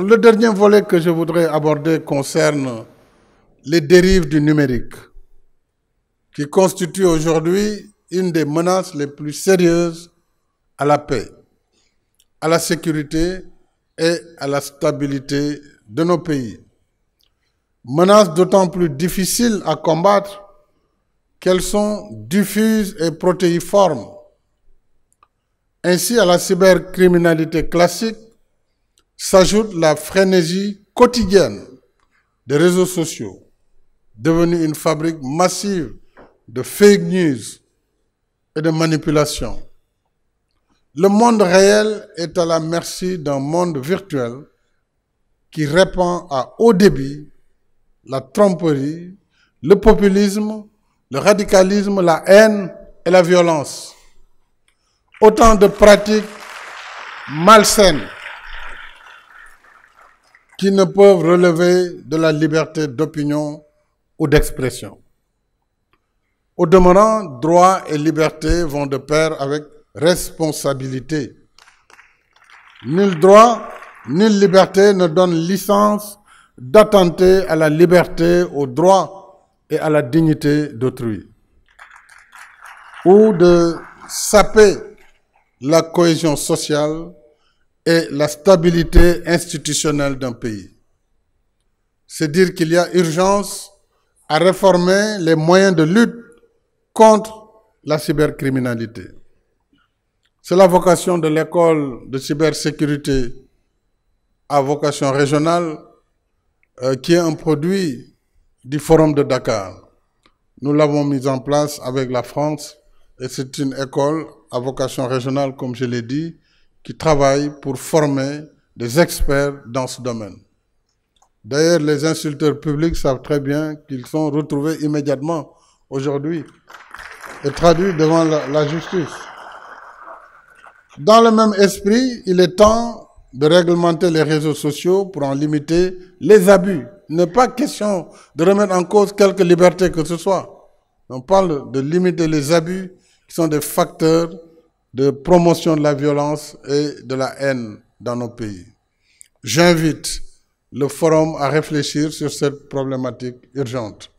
le dernier volet que je voudrais aborder concerne les dérives du numérique, qui constitue aujourd'hui une des menaces les plus sérieuses à la paix, à la sécurité et à la stabilité de nos pays. Menaces d'autant plus difficiles à combattre qu'elles sont diffuses et protéiformes. Ainsi, à la cybercriminalité classique, s'ajoute la frénésie quotidienne des réseaux sociaux, devenue une fabrique massive de fake news et de manipulation Le monde réel est à la merci d'un monde virtuel qui répand à haut débit la tromperie, le populisme, le radicalisme, la haine et la violence. Autant de pratiques malsaines qui ne peuvent relever de la liberté d'opinion ou d'expression. Au demeurant, droit et liberté vont de pair avec responsabilité. Nul droit, nulle liberté ne donne licence d'attenter à la liberté, au droit et à la dignité d'autrui, ou de saper la cohésion sociale et la stabilité institutionnelle d'un pays. C'est dire qu'il y a urgence à réformer les moyens de lutte contre la cybercriminalité. C'est la vocation de l'école de cybersécurité à vocation régionale euh, qui est un produit du Forum de Dakar. Nous l'avons mise en place avec la France et c'est une école à vocation régionale, comme je l'ai dit, qui travaillent pour former des experts dans ce domaine. D'ailleurs, les insulteurs publics savent très bien qu'ils sont retrouvés immédiatement aujourd'hui et traduits devant la, justice. Dans le même esprit, il est temps de réglementer les réseaux sociaux pour en limiter les abus. Il n'est pas question de remettre en cause quelques libertés que ce soit. On parle de limiter les abus qui sont des facteurs de promotion de la violence et de la haine dans nos pays. J'invite le forum à réfléchir sur cette problématique urgente.